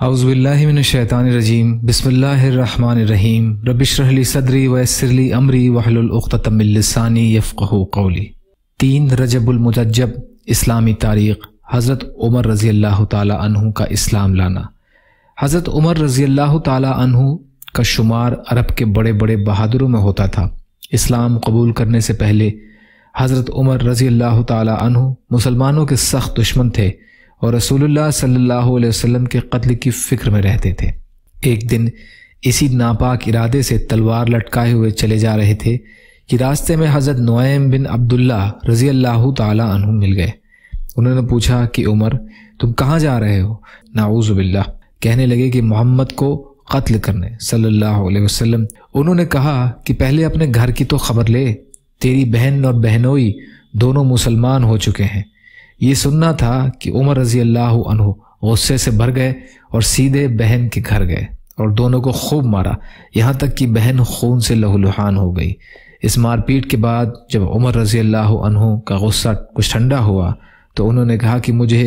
हाउज़बिल्लिमिनशैतानरजीम बिसमीम रबिशरली सदरी वसरली अमरी वहलतमिलसानी यफ़क़ कौली तीन रजबुलमजब इस्लामी तारीख़ हज़रत उमर रज़ी अल्लाह तु का इस्लाम लाना हज़रत उमर रज़ी अल्लाह तु का शुमार अरब के बड़े बड़े बहादुरों में होता था इस्लाम कबूल करने से पहले हज़रत उमर रज़ी अल्लाह तु मुसलमानों के सख्त दुश्मन थे और रसूलुल्लाह सल्लल्लाहु अलैहि वसल्लम के कत्ल की फ़िक्र में रहते थे एक दिन इसी नापाक इरादे से तलवार लटकाए हुए चले जा रहे थे कि रास्ते में हज़रत नोएम बिन अब्दुल्ला रज़ी अल्लाह तहु मिल गए उन्होंने पूछा कि उमर तुम कहाँ जा रहे हो नाऊज़बिल्ला कहने लगे कि मोहम्मद को कत्ल करने सल्लल्लाहु अलैहि वसल्लम उन्होंने कहा कि पहले अपने घर की तो खबर ले तेरी बहन और बहनोई दोनों मुसलमान हो चुके हैं ये सुनना था कि उमर रजी अल्लाह गुस्से से भर गए और सीधे बहन के घर गए और दोनों को खूब मारा यहाँ तक कि बहन खून से लहूलुहान हो गई इस मारपीट के बाद जब उमर रजी अल्लाह का गुस्सा कुछ ठंडा हुआ तो उन्होंने कहा कि मुझे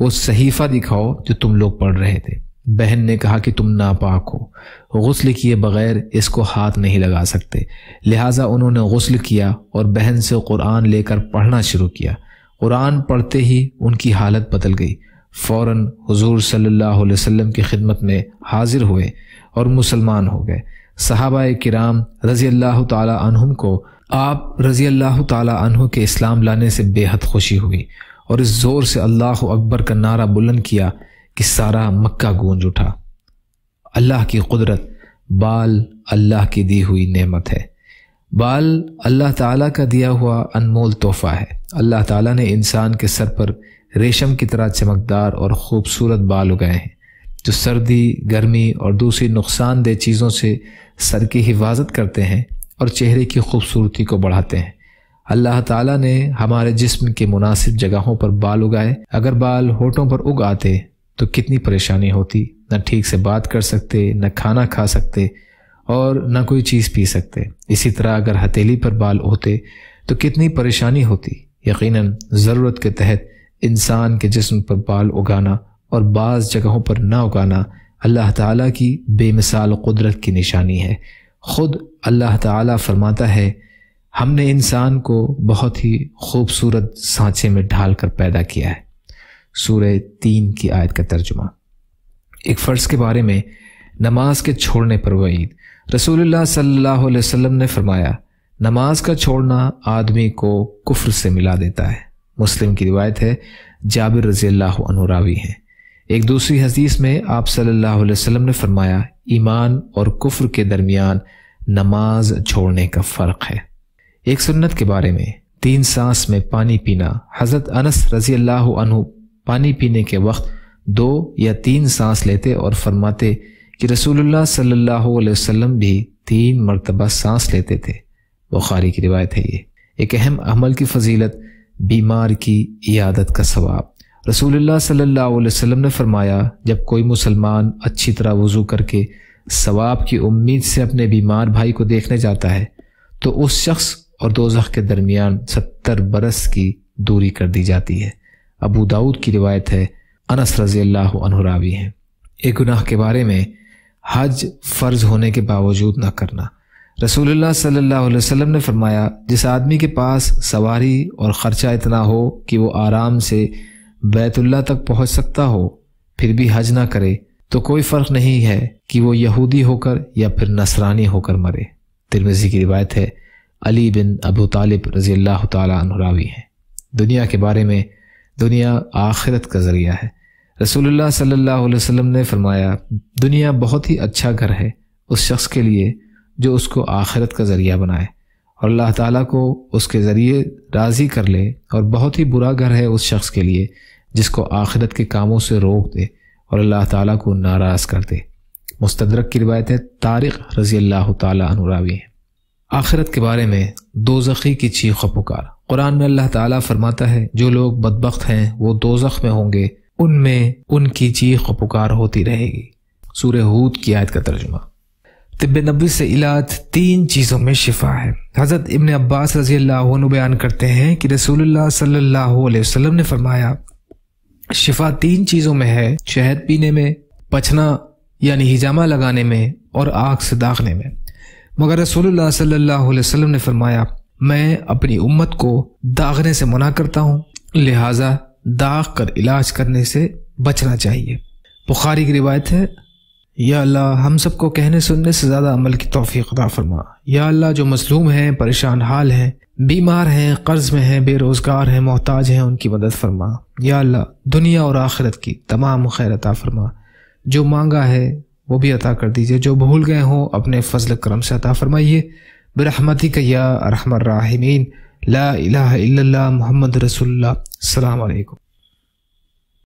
वो सहीफ़ा दिखाओ जो तुम लोग पढ़ रहे थे बहन ने कहा कि तुम नापाक हो गसल किए बगैर इसको हाथ नहीं लगा सकते लिहाजा उन्होंने गसल किया और बहन से कुरान लेकर पढ़ना शुरू किया कुरान पढ़ते ही उनकी हालत बदल गई फ़ौर हजूर सल्लल्लाहु अलैहि वसल्लम की खिदमत में हाजिर हुए और मुसलमान हो गए सहाबा कराम रज़ी अल्लाह तुम को आप रज़ी अल्लाह तु के इस्लाम लाने से बेहद खुशी हुई और इस ज़ोर से अल्लाह अकबर का नारा बुलंद किया कि सारा मक्का गूंज उठा अल्लाह की कुदरत बाल अल्लाह की दी हुई नेमत है बाल अल्लाह ताला का दिया हुआ अनमोल तोहफ़ा है अल्लाह ताला ने इंसान के सर पर रेशम की तरह चमकदार और ख़ूबसूरत बाल उगाए हैं जो सर्दी गर्मी और दूसरी नुकसानदेह चीज़ों से सर की हिफाजत करते हैं और चेहरे की खूबसूरती को बढ़ाते हैं अल्लाह ताला ने हमारे जिस्म के मुनासिब जगहों पर बाल उगाए अगर बाल होठों पर उग आते तो कितनी परेशानी होती न ठीक से बात कर सकते न खाना खा सकते और न कोई चीज़ पी सकते इसी तरह अगर हथेली पर बाल होते तो कितनी परेशानी होती यकीनन ज़रूरत के तहत इंसान के जिस्म पर बाल उगाना और बाज़ जगहों पर ना उगाना अल्लाह ताला की बेमिसाल कुदरत की निशानी है ख़ुद अल्लाह ताला फरमाता है हमने इंसान को बहुत ही खूबसूरत सांचे में ढाल कर पैदा किया है सूर्य तीन की आयत का तर्जुमा एक फ़र्ज के बारे में नमाज के छोड़ने पर वईद रसूलुल्लाह सल्लल्लाहु अलैहि वसल्लम ने फरमाया नमाज का छोड़ना आदमी को कुफ्र से मिला देता है मुस्लिम की रिवायत है जाबिर रजी अल्लाह अनुरावी हैं एक दूसरी हदीस में आप सल्लल्लाहु अलैहि वसल्लम ने फरमाया ईमान और कुफ्र के दरमियान नमाज छोड़ने का फ़र्क है एक सुन्नत के बारे में तीन सांस में पानी पीना हज़रत अनस रजी अल्लाह पानी पीने के वक्त दो या तीन सांस लेते और फरमाते कि रसूलुल्लाह सल्लल्लाहु अलैहि वसल्लम भी तीन मरतबा सांस लेते थे बुखारी की रिवायत है ये एक अहम अमल की फजीलत बीमार की इयादत का सवाब रसूलुल्लाह सल्लल्लाहु अलैहि वसल्लम ने फरमाया जब कोई मुसलमान अच्छी तरह वज़ू करके सवाब की उम्मीद से अपने बीमार भाई को देखने जाता है तो उस शख्स और दोजख के दरमियान सत्तर बरस की दूरी कर दी जाती है अबू दाऊद की रिवायत है अनस रजी अल्लाह रावी हैं एक गुनाह के बारे में हज फ़र्ज होने के बावजूद न करना रसूलुल्लाह सल्लल्लाहु अलैहि वसल्लम ने फरमाया जिस आदमी के पास सवारी और ख़र्चा इतना हो कि वो आराम से बैतुल्ला तक पहुंच सकता हो फिर भी हज ना करे तो कोई फ़र्क नहीं है कि वो यहूदी होकर या फिर नसरानी होकर मरे तिरमिजी की रिवायत है अली बिन अबू तालिब रजी अल्लाह तरावी हैं दुनिया के बारे में दुनिया आखिरत का ज़रिया है रसूलुल्लाह सल्लल्लाहु अलैहि वसल्लम ने फरमाया दुनिया बहुत ही अच्छा घर है उस शख्स के लिए जो उसको आखिरत का ज़रिया बनाए और अल्लाह ताला को उसके ज़रिए राज़ी कर ले और बहुत ही बुरा घर है उस शख्स के लिए जिसको आखिरत के कामों से रोक दे और अल्लाह ताला को नाराज़ कर दे मुस्तदरक की रिवायत है तारिक रज़ी अल्लाह तुरावी है आखिरत के बारे में दो की चीख पुकार कुरान में अल्लाह ताला फरमाता है जो लोग बदबख्त हैं वो दो में होंगे उनमें उनकी चीख पुकार होती रहेगी सूर्य हूद की आयत का तर्जुमा तिब नबी से इलाज तीन चीज़ों में शिफा है हज़रत इबन अब्बास रजी अल्लाह बयान करते हैं कि रसूलुल्लाह सल्लल्लाहु अलैहि वसल्लम ने फरमाया शिफा तीन चीज़ों में है शहद पीने में पछना यानी हिजामा लगाने में और आग से दागने में मगर रसूलुल्लाह सल्लल्लाहु अलैहि वसल्लम ने फरमाया मैं अपनी उम्मत को दागने से मना करता हूँ लिहाजा दाग कर इलाज करने से बचना चाहिए बुखारी की रिवायत है या अल्लाह हम सबको कहने सुनने से ज़्यादा अमल की तोफ़ी अदा फरमा या अल्लाह जो मजलूम हैं परेशान हाल हैं बीमार हैं कर्ज़ में हैं बेरोज़गार हैं मोहताज हैं उनकी मदद फरमा या अल्लाह दुनिया और आखिरत की तमाम खैर अता फरमा जो मांगा है वो भी अता कर दीजिए जो भूल गए हों अपने फजल करम से अता फरमाइए बरहमती का या अरहमर राहमीन ला इलाहा इल्लल्लाह मोहम्मद रसूलुल्लाह सलाम अलैकुम